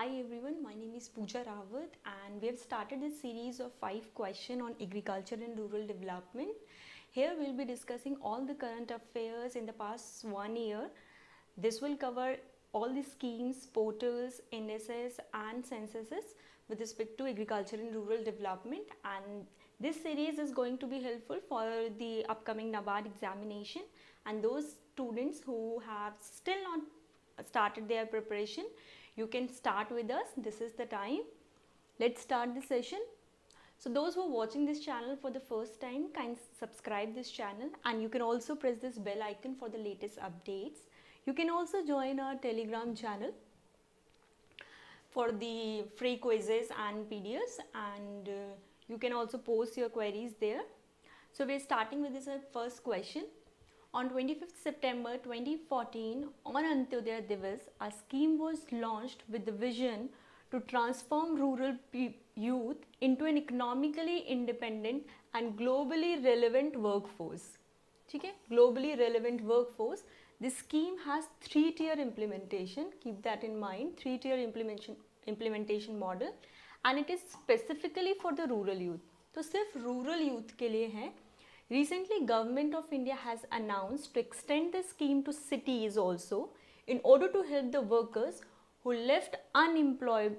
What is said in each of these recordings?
Hi everyone, my name is Pooja Rawat and we have started this series of 5 questions on agriculture and rural development. Here we will be discussing all the current affairs in the past one year. This will cover all the schemes, portals, indices and censuses with respect to agriculture and rural development and this series is going to be helpful for the upcoming NABARD examination and those students who have still not started their preparation you can start with us this is the time let's start the session so those who are watching this channel for the first time kind subscribe this channel and you can also press this bell icon for the latest updates you can also join our telegram channel for the free quizzes and PDFs and uh, you can also post your queries there. So we're starting with this uh, first question. On 25th September 2014, on Antyodaya Divas, a scheme was launched with the vision to transform rural youth into an economically independent and globally relevant workforce. Okay? Globally relevant workforce. This scheme has three-tier implementation. Keep that in mind. Three-tier implementation, implementation model. And it is specifically for the rural youth. So, सिर्फ rural youth. Recently, Government of India has announced to extend the scheme to cities also in order to help the workers who left unemployed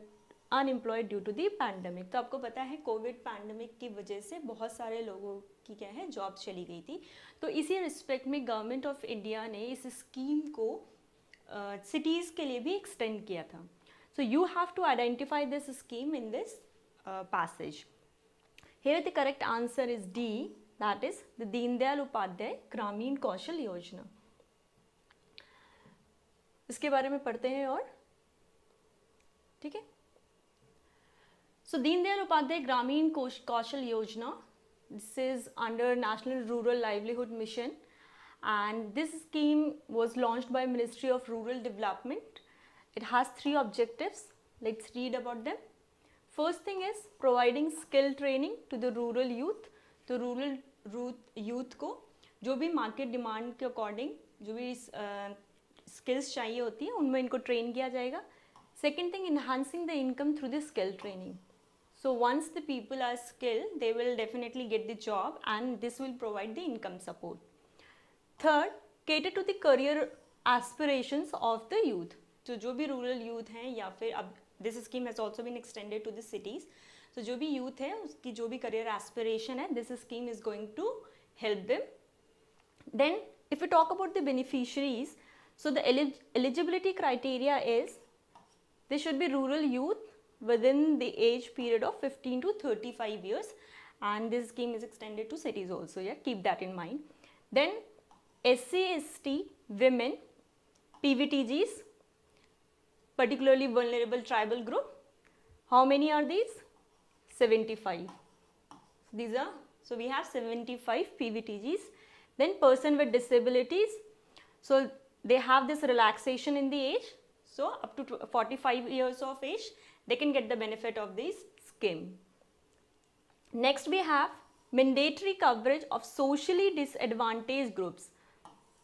unemployed due to the pandemic तो आपको पता है Covid pandemic की वजह से बहुत सारे लोगों की क्या है जॉब चली गई थी तो इसी रिस्पेक्ट में गवर्नमेंट ऑफ इंडिया ने इस स्कीम को सिटीज़ uh, के लिए भी एक्सटेंड किया था so you have to identify this scheme in this passage here the correct answer is D that is the Deendayal Upadhyaya Grameen Kaushal योजना इसके बारे में पढ़ते हैं और ठीक है सो दीनदयाल उपाध्याय ग्रामीण कौशल योजना this is under national rural livelihood mission and this scheme was launched by ministry of rural development it has three objectives let's read about them first thing is providing skill training to the rural youth the rural रूथ youth को जो भी market demand के according जो भी skills uh, चाहिए होती हैं उनमें इनको ट्रेन किया जाएगा second thing enhancing the income through the skill training so once the people are skill they will definitely get the job and this will provide the income support third cater to the career aspirations of the youth तो जो भी rural youth हैं या फिर अब this scheme has also been extended to the cities तो जो भी यूथ है उसकी जो भी करियर एस्पिरेशन है this scheme is going to help them then if we talk about the beneficiaries so the eligibility criteria is they should be rural youth within the age period of 15 to 35 years and this scheme is extended to cities also yeah keep that in mind then sc women pvtgs particularly vulnerable tribal group how many are these 75. These are, so we have 75 PVTGs. Then person with disabilities, so they have this relaxation in the age. So up to 45 years of age, they can get the benefit of this scheme. Next we have mandatory coverage of socially disadvantaged groups.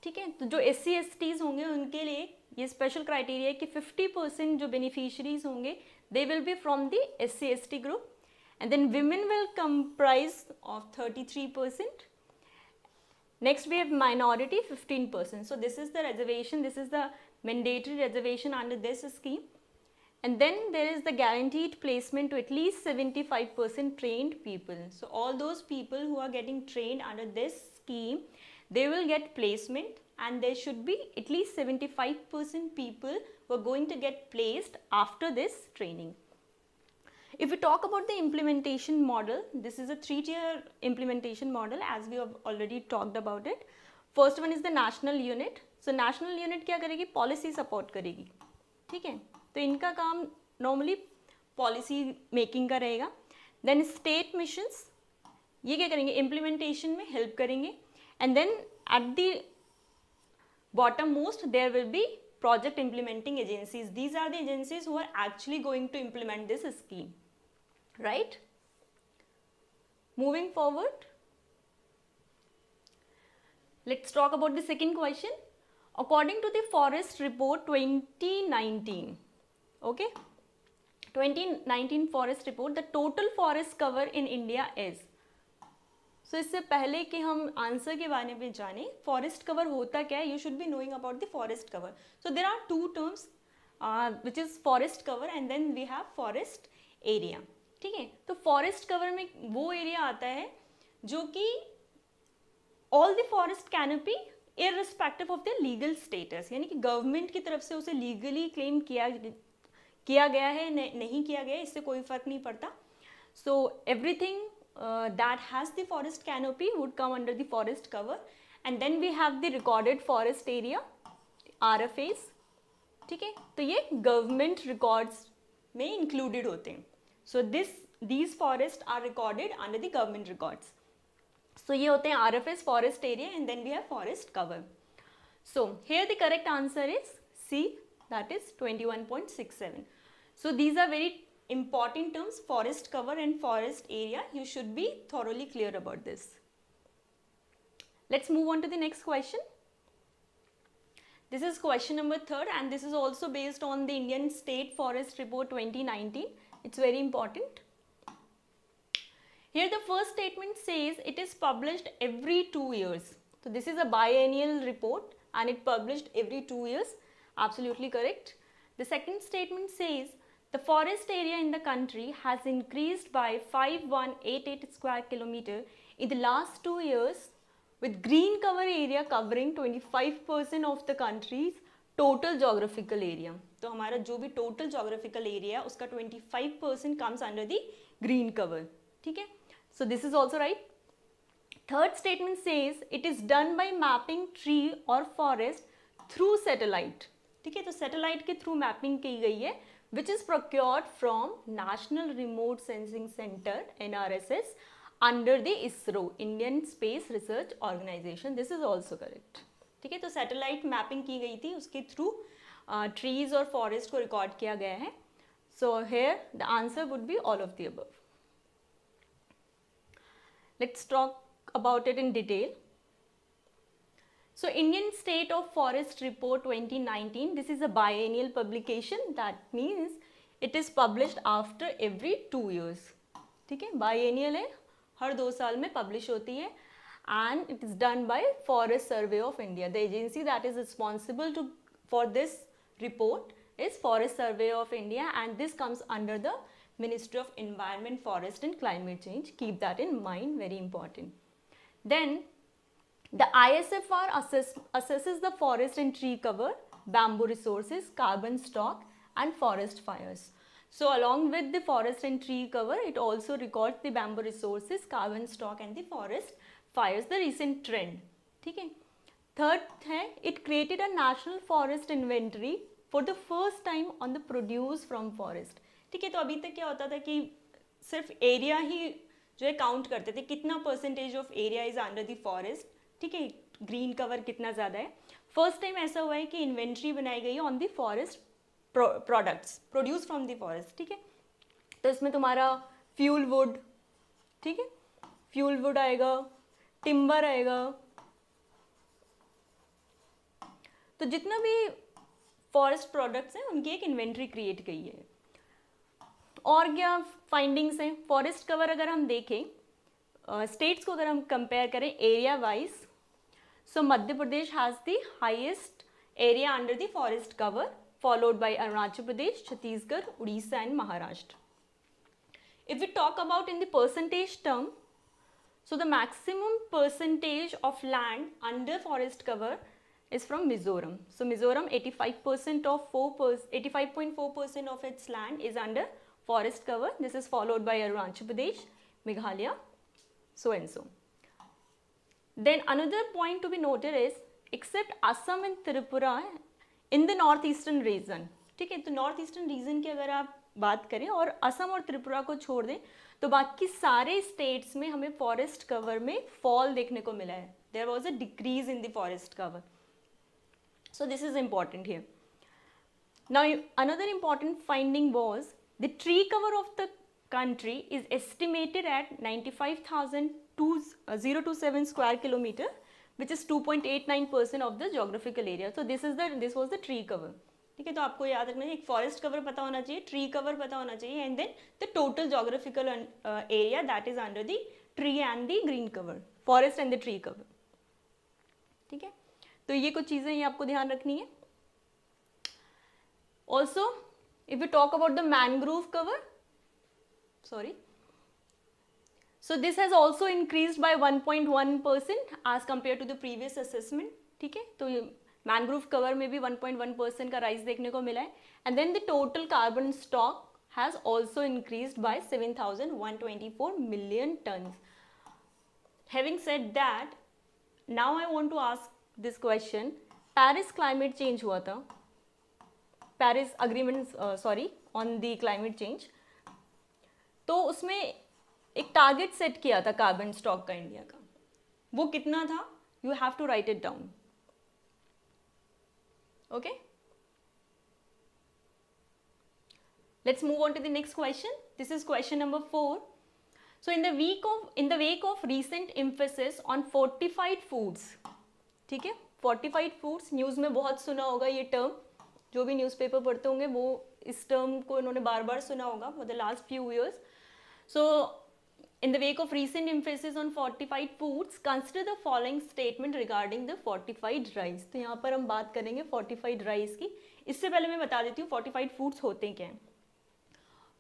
ठीक है तो जो special criteria होंगे उनके लिए ये कि 50 percent जो beneficiaries होंगे they will be from the SCST group and then women will comprise of 33%. Next we have minority 15%. So this is the reservation, this is the mandatory reservation under this scheme. And then there is the guaranteed placement to at least 75% trained people. So all those people who are getting trained under this scheme, they will get placement and there should be at least 75% people who are going to get placed after this training. If we talk about the implementation model, this is a three-tier implementation model as we have already talked about it. First one is the national unit. So national unit क्या करेगी policy support करेगी ठीक है तो इनका काम normally policy making का रहेगा Then state missions ये क्या करेंगे Implementation में help करेंगे And then at the bottom most there will be project implementing agencies. These are the agencies who are actually going to implement this scheme. right moving forward let's talk about the second question according to the forest report 2019 okay 2019 forest report the total forest cover in india is so so, इससे पहले कि हम answer के बारे में जानें forest cover होता क्या है you should be knowing about the forest cover so there are two terms which is forest cover and then we have forest area ठीक है तो फॉरेस्ट कवर में वो एरिया आता है जो कि all the forest canopy irrespective of the legal status यानी कि गवर्नमेंट की तरफ से उसे लीगली क्लेम किया किया गया है नहीं किया गया इससे कोई फर्क नहीं पड़ता so everything that has the forest canopy would come under the forest cover and then we have the recorded forest area R F S ठीक है तो ये गवर्नमेंट रिकॉर्ड्स में इंक्लूडेड होते हैं So this, these forests are recorded under the government records. So ये होते RFS forest area, and then we have forest cover. So here the correct answer is C. that is 21.67 so these are very important terms forest cover and forest area you should be thoroughly clear about this let's move on to the next question this is question number third and this is also based on the indian state forest report 2019 it's very important. Here the first statement says it is published every two years. So this is a biennial report and it published every two years. Absolutely correct. The second statement says the forest area in the country has increased by 5188 square kilometer in the last two years with green cover area covering 25% of the country's total geographical area. तो हमारा जो भी total geographical area है उसका 25 percent comes under the green cover ठीक है so this is also right third statement says it is done by mapping tree और forest through satellite ठीक है तो सेटेलाइट के थ्रू मैपिंग की गई है which is procured from National Remote Sensing Center NRSS under the ISRO Indian space research organisation this is also correct ठीक है तो सैटेलाइट मैपिंग की गई थी उसके थ्रू ट्रीज और फॉरेस्ट को रिकॉर्ड किया गया है so here the answer would be all of the above let's talk about it in detail so Indian state of forest report 2019 this is a biennial publication that means it is publish after every two years ठीक है biennial है हर दो साल में publish होती है and it is done by forest survey of India the agency that is responsible to for this report is Forest Survey of India and this comes under the Ministry of Environment, Forest and Climate Change. Keep that in mind, very important. Then the ISFR assess, assesses the forest and tree cover, bamboo resources, carbon stock and forest fires. So along with the forest and tree cover, it also records the bamboo resources, carbon stock and the forest fires, the recent trend. Okay? Third है it created a national forest inventory for the first time on the produce from forest ठीक है तो अभी तक क्या होता था कि सिर्फ एरिया ही जो है काउंट करते थे कितना percentage of area is under the forest ठीक है ग्रीन कवर कितना ज़्यादा है फर्स्ट टाइम ऐसा हुआ है कि इन्वेंट्री बनाई गई on the forest products produce from the forest ठीक है तो इसमें तुम्हारा फ्यूल वुड ठीक है फ्यूल वुड आएगा टिम्बर आएगा तो जितना भी फॉरेस्ट प्रोडक्ट्स हैं उनकी एक इन्वेंट्री क्रिएट गई है और क्या फाइंडिंग्स हैं फॉरेस्ट कवर अगर हम देखें स्टेट्स uh, को अगर हम कंपेयर करें area wise so Madhya Pradesh has the highest area under the forest cover followed by Arunachal Pradesh Chhattisgarh Orissa and Maharashtra if you talk about in percentage term so the maximum percentage of land under forest cover is from Mizoram. So Mizoram 85% of 4 per 85.4% of its land is under forest cover. This is followed by Arunachal Pradesh, Meghalaya, so and so. Then another point to be noted is except Assam and Tripura in the northeastern region. ठीक है तो north eastern region की अगर आप बात करें और असम और त्रिपुरा को छोड़ दें तो बाकी सारे स्टेट्स में हमें फॉरेस्ट कवर में फॉल देखने को मिला है there was a decrease in the forest cover So this is important here. Now another important finding was the tree cover of the country is estimated at 95,027 uh, square kilometer which is 2.89% of the geographical area. So this is the this was the tree cover. ठीक है तो आपको याद रखना है एक forest cover पता होना चाहिए ट्री कवर पता होना चाहिए and then the total geographical area that is under the tree and the green cover forest and the tree cover ठीक है तो ये कुछ चीज़ें ये आपको ध्यान रखनी है also if you talk about the mangrove cover sorry so this has also increased by 1.1 percent as compared to the previous assessment ठीक है तो मैनग्रूव कवर में भी 1.1 परसेंट का राइज देखने को मिला है and then the total carbon stock has also increase by 7,124 million ton having said that now I want to ask this question Paris climate change हुआ था Paris agreement sorry on the climate change तो उसमें एक target set किया था carbon stock का India का वो कितना था you have to write it down okay let's move on to the next question this is question number four so in the week of in the wake of recent emphasis on fortified foods ठीक है fortified foods news में बहुत सुना होगा ये term जो भी newspaper पढ़ते होंगे वो इस टर्म को इन्होंने बार बार सुना होगा for the last few years so in the wake of recent emphasis on fortified foods consider the following statement regarding the fortified rice तो यहाँ पर हम बात करेंगे फोर्टिफाइड राइस की इससे पहले मैं बता देती हूँ फोर्टिफाइड फूड्स होते क्या हैं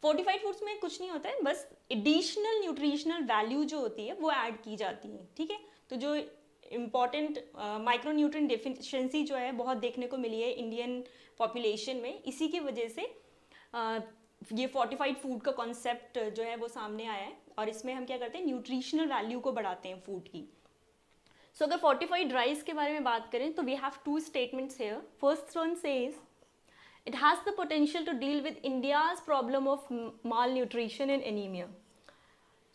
फोर्टिफाइड फूड्स में कुछ नहीं होता है बस एडिशनल न्यूट्रिशनल वैल्यू जो होती है वो ऐड की जाती है ठीक है तो जो इम्पॉर्टेंट माइक्रोन्यूट्रन डिफिशेंसी जो है बहुत देखने को मिली है इंडियन पॉपुलेशन में इसी की वजह से uh, ये फोर्टिफाइड फूड का कॉन्सेप्ट जो है वो सामने आया है और इसमें हम क्या करते हैं न्यूट्रिशनल वैल्यू को बढ़ाते हैं फूड की सो so, अगर फोर्टिफाइड राइस के बारे में बात करें तो we have two statements here first one says it has the potential to deal with India's problem of malnutrition and anaemia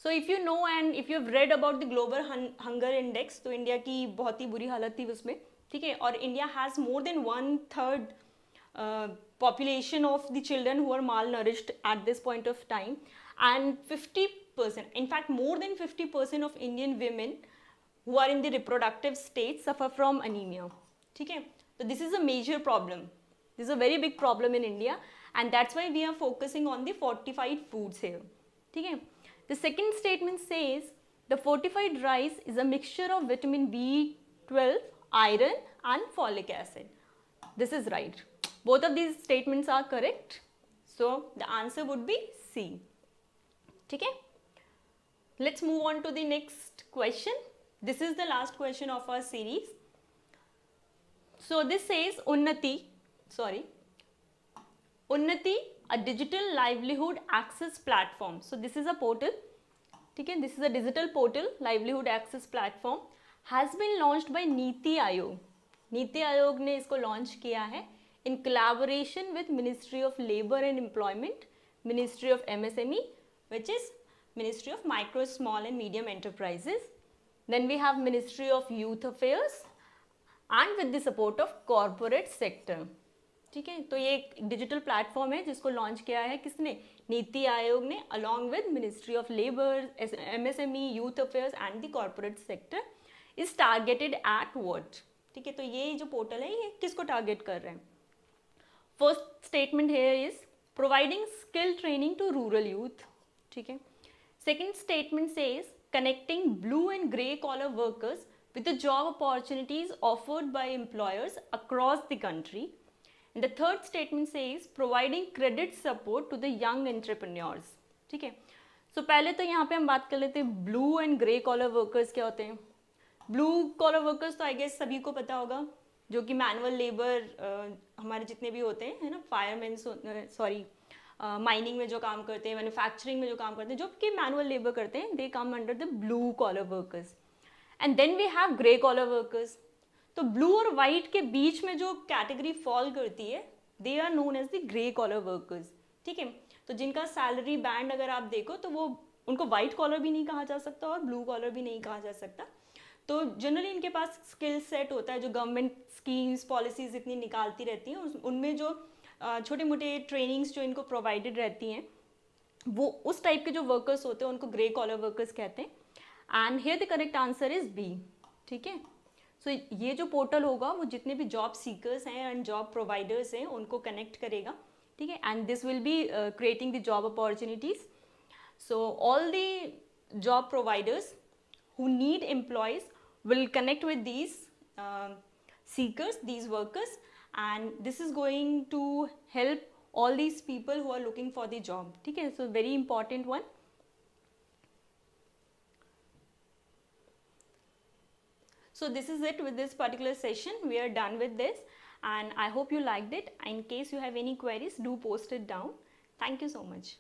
So, if you know and if you've read about the Global Hunger Index, so India की बहुत ही बुरी हालत थी उसमें ठीक है और India has more than population of the children who are malnourished at this point of time and 50% in fact more than 50% of indian women who are in the reproductive state suffer from anemia okay so this is a major problem this is a very big problem in india and that's why we are focusing on the fortified foods here okay the second statement says the fortified rice is a mixture of vitamin B12, iron and folic acid. This is right. Both of these statements are correct. So the answer would be C. Okay. Let's move on to the next question. This is the last question of our series. So this says Unnati, sorry, Unnati a digital livelihood access platform. So this is a portal. Okay, this is a digital portal, livelihood access platform has been launched by Niti Aayog. Niti Aayog has launched launch in collaboration with Ministry of Labour and Employment, Ministry of MSME, which is Ministry of Micro, Small and Medium Enterprises. Then we have Ministry of Youth Affairs and with the support of corporate sector. ठीक है तो ये एक digital platform है जिसको launch किया है किसने नीति आयोग ने along with ministry of labour MSME youth affairs and the corporate sector is targeted at word ठीक है तो ये जो पोर्टल है ये किसको टारगेट कर रहे हैं first statement here is providing skill training to rural youth ठीक है सेकेंड स्टेटमेंट से is connecting blue and grey collar workers with the job opportunities offered by employers across the country and the third statement से is providing credit support to the young entrepreneurs ठीक है सो पहले तो यहाँ पे हम बात कर लेते हैं blue and grey collar workers क्या होते हैं ब्लू कॉलर वर्कर्स तो आई गेस सभी को पता होगा जो कि मैनुअल लेबर हमारे जितने भी होते हैं है ना फायरमैन सॉरी माइनिंग में जो काम करते हैं मैन्युफैक्चरिंग में जो काम करते हैं जो कि मैनुअल लेबर करते हैं they come under the blue collar workers and then we have grey collar workers तो ब्लू और वाइट के बीच में जो कैटेगरी फॉल करती है they are known as the grey collar workers ठीक है तो जिनका सैलरी बैंड अगर आप देखो तो वो उनको वाइट कॉलर भी नहीं कहा जा सकता और ब्लू कॉलर भी नहीं कहा जा सकता तो जनरली इनके पास स्किल सेट होता है जो गवर्नमेंट स्कीम्स पॉलिसीज इतनी निकालती रहती हैं उनमें जो छोटे मोटे ट्रेनिंग्स जो इनको प्रोवाइडेड रहती हैं वो उस टाइप के जो वर्कर्स होते हैं उनको ग्रे कॉलर वर्कर्स कहते हैं and here the correct answer is B ठीक है सो so, ये जो पोर्टल होगा वो जितने भी जॉब सीकर्स हैं एंड जॉब प्रोवाइडर्स हैं उनको कनेक्ट करेगा ठीक है and this will be creating the job opportunities so all the job providers who need employees will connect with these seekers these workers and this is going to help all these people who are looking for the job ठीक है so very important one So this is it with this particular session. We are done with this and I hope you liked it. In case you have any queries, do post it down. Thank you so much.